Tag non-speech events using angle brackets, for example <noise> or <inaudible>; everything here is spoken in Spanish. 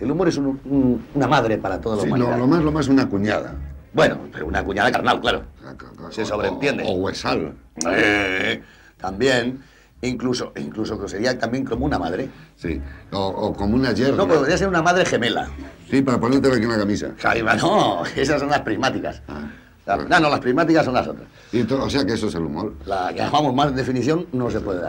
El humor es una madre para todo sí, No, lo más, lo más una cuñada. Bueno, pero una cuñada carnal, claro. Ah, se sobreentiende. O, huesal. Eh, también. Incluso, incluso que sería también como una madre. Sí, o, como una yerba. No, podría ser una madre gemela. Sí, para ponerte aquí una camisa. Jaima, no, <laughs> esas son las prismáticas. Ah. Ah, no, no, las prismáticas son las otras. o sea que eso es el humor. La que llamamos más definición no se puede dar.